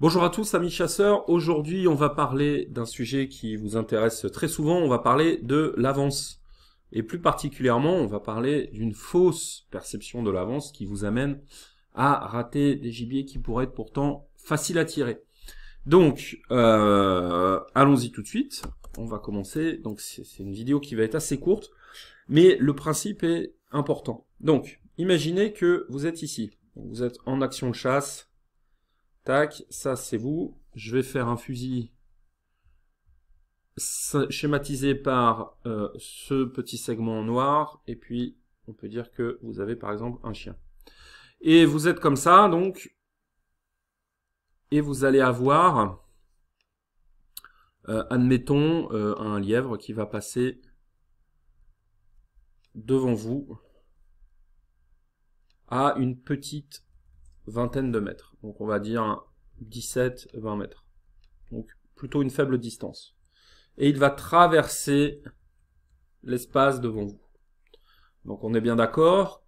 Bonjour à tous amis chasseurs, aujourd'hui on va parler d'un sujet qui vous intéresse très souvent, on va parler de l'avance. Et plus particulièrement, on va parler d'une fausse perception de l'avance qui vous amène à rater des gibiers qui pourraient être pourtant faciles à tirer. Donc, euh, allons-y tout de suite, on va commencer, donc c'est une vidéo qui va être assez courte, mais le principe est important. Donc, imaginez que vous êtes ici, vous êtes en action de chasse, Tac, ça c'est vous. Je vais faire un fusil schématisé par euh, ce petit segment noir. Et puis, on peut dire que vous avez par exemple un chien. Et vous êtes comme ça, donc. Et vous allez avoir, euh, admettons, euh, un lièvre qui va passer devant vous à une petite vingtaine de mètres donc on va dire 17-20 mètres. Donc plutôt une faible distance. Et il va traverser l'espace devant vous. Donc on est bien d'accord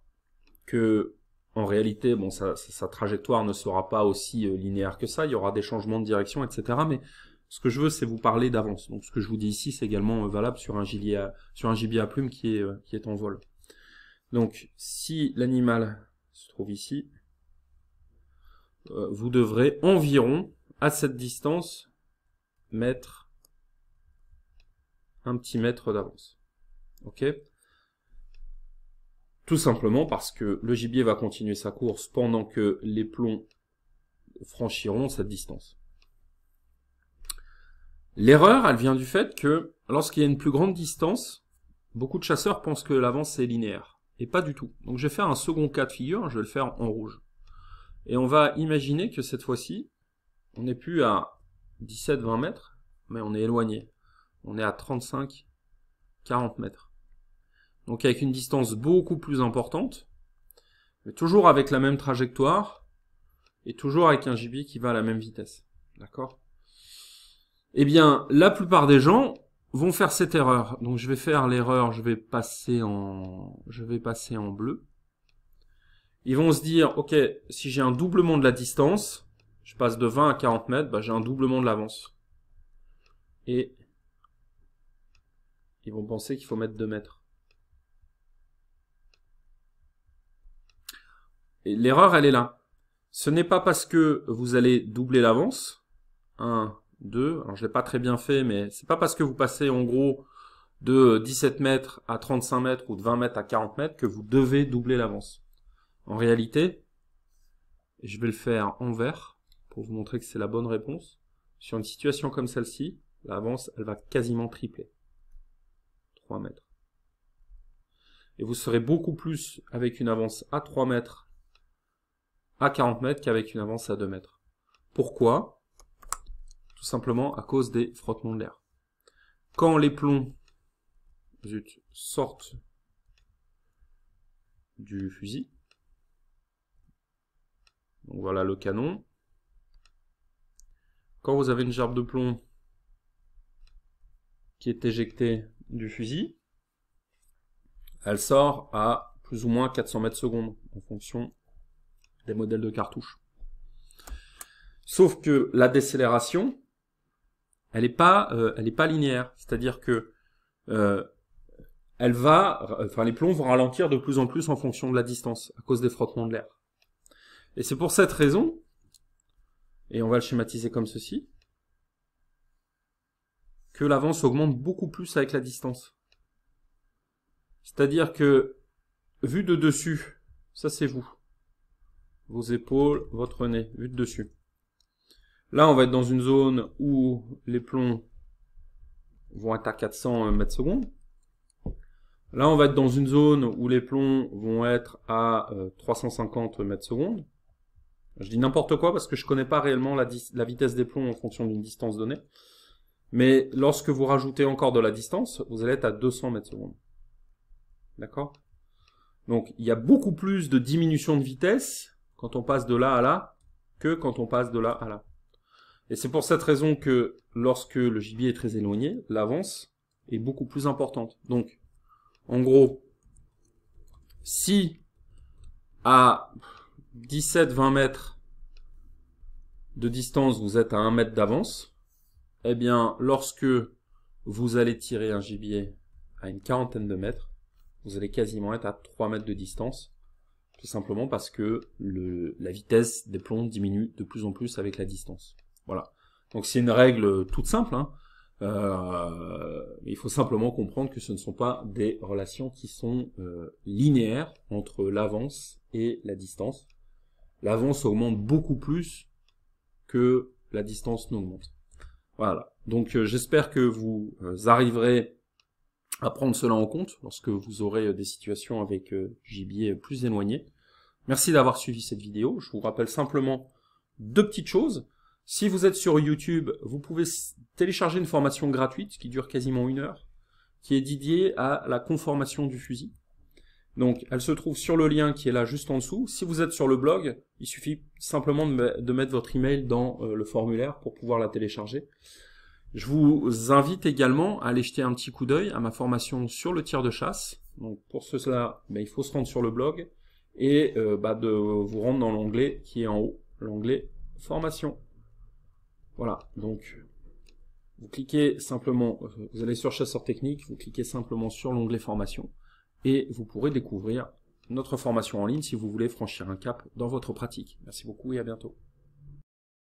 que en réalité, bon, sa, trajectoire ne sera pas aussi euh, linéaire que ça, il y aura des changements de direction, etc. Mais ce que je veux, c'est vous parler d'avance. Donc ce que je vous dis ici, c'est également euh, valable sur un, gibier à, sur un plumes qui euh, qui est en vol. Donc si l'animal se trouve ici, euh, vous devrez environ, à cette distance, mettre un petit mètre d'avance. Ok Tout simplement parce que le gibier va continuer sa course pendant que les plombs franchiront cette distance. L'erreur, elle vient du fait que lorsqu'il y a une plus grande distance, beaucoup de chasseurs pensent que l'avance est linéaire. Et pas du tout. Donc je vais faire un second cas de figure, je vais le faire en rouge. Et on va imaginer que cette fois-ci, on n'est plus à 17-20 mètres, mais on est éloigné. On est à 35-40 mètres. Donc avec une distance beaucoup plus importante, mais toujours avec la même trajectoire, et toujours avec un gibier qui va à la même vitesse. D'accord Eh bien, la plupart des gens vont faire cette erreur. Donc je vais faire l'erreur, je vais passer en je vais passer en bleu. Ils vont se dire, OK, si j'ai un doublement de la distance, je passe de 20 à 40 mètres, bah, j'ai un doublement de l'avance. Et ils vont penser qu'il faut mettre 2 mètres. Et L'erreur, elle est là. Ce n'est pas parce que vous allez doubler l'avance, 1, 2, alors je l'ai pas très bien fait, mais c'est pas parce que vous passez en gros de 17 mètres à 35 mètres ou de 20 mètres à 40 mètres que vous devez doubler l'avance. En réalité, je vais le faire en vert pour vous montrer que c'est la bonne réponse. Sur une situation comme celle-ci, l'avance, elle va quasiment tripler. 3 mètres. Et vous serez beaucoup plus avec une avance à 3 mètres, à 40 mètres, qu'avec une avance à 2 mètres. Pourquoi Tout simplement à cause des frottements de l'air. Quand les plombs sortent du fusil, voilà le canon. Quand vous avez une gerbe de plomb qui est éjectée du fusil, elle sort à plus ou moins 400 mètres secondes en fonction des modèles de cartouches. Sauf que la décélération, elle n'est pas, euh, elle est pas linéaire. C'est-à-dire que euh, elle va, enfin les plombs vont ralentir de plus en plus en fonction de la distance à cause des frottements de l'air. Et c'est pour cette raison, et on va le schématiser comme ceci, que l'avance augmente beaucoup plus avec la distance. C'est-à-dire que, vu de dessus, ça c'est vous, vos épaules, votre nez, vu de dessus. Là, on va être dans une zone où les plombs vont être à 400 euh, mètres secondes. Là, on va être dans une zone où les plombs vont être à 350 euh, euh, mètres secondes. Je dis n'importe quoi parce que je connais pas réellement la, vitesse des plombs en fonction d'une distance donnée. Mais lorsque vous rajoutez encore de la distance, vous allez être à 200 mètres secondes. D'accord Donc il y a beaucoup plus de diminution de vitesse quand on passe de là à là que quand on passe de là à là. Et c'est pour cette raison que lorsque le gibier est très éloigné, l'avance est beaucoup plus importante. Donc, en gros, si à 17-20 mètres de distance, vous êtes à 1 mètre d'avance, eh bien, lorsque vous allez tirer un gibier à une quarantaine de mètres, vous allez quasiment être à 3 mètres de distance, tout simplement parce que le, la vitesse des plombs diminue de plus en plus avec la distance. Voilà. Donc c'est une règle toute simple. Hein. Euh, il faut simplement comprendre que ce ne sont pas des relations qui sont euh, linéaires entre l'avance et la distance l'avance augmente beaucoup plus que la distance n'augmente. Voilà. Donc euh, j'espère que vous euh, arriverez à prendre cela en compte lorsque vous aurez euh, des situations avec gibier plus éloigné. Merci d'avoir suivi cette vidéo. Je vous rappelle simplement deux petites choses. Si vous êtes sur YouTube, vous pouvez télécharger une formation gratuite qui dure quasiment une heure, qui est dédiée à la conformation du fusil. Donc elle se trouve sur le lien qui est là juste en dessous. Si vous êtes sur le blog, il suffit simplement de mettre votre email dans euh, le formulaire pour pouvoir la télécharger. Je vous invite également à aller jeter un petit coup d'œil à ma formation sur le tir de chasse. Donc pour cela, ben, il faut se rendre sur le blog et euh, bah, de vous rendre dans l'onglet qui est en haut, l'onglet formation. Voilà, donc vous cliquez simplement, euh, vous allez sur chasseur technique, vous cliquez simplement sur l'onglet formation et vous pourrez découvrir notre formation en ligne si vous voulez franchir un cap dans votre pratique. Merci beaucoup et à bientôt.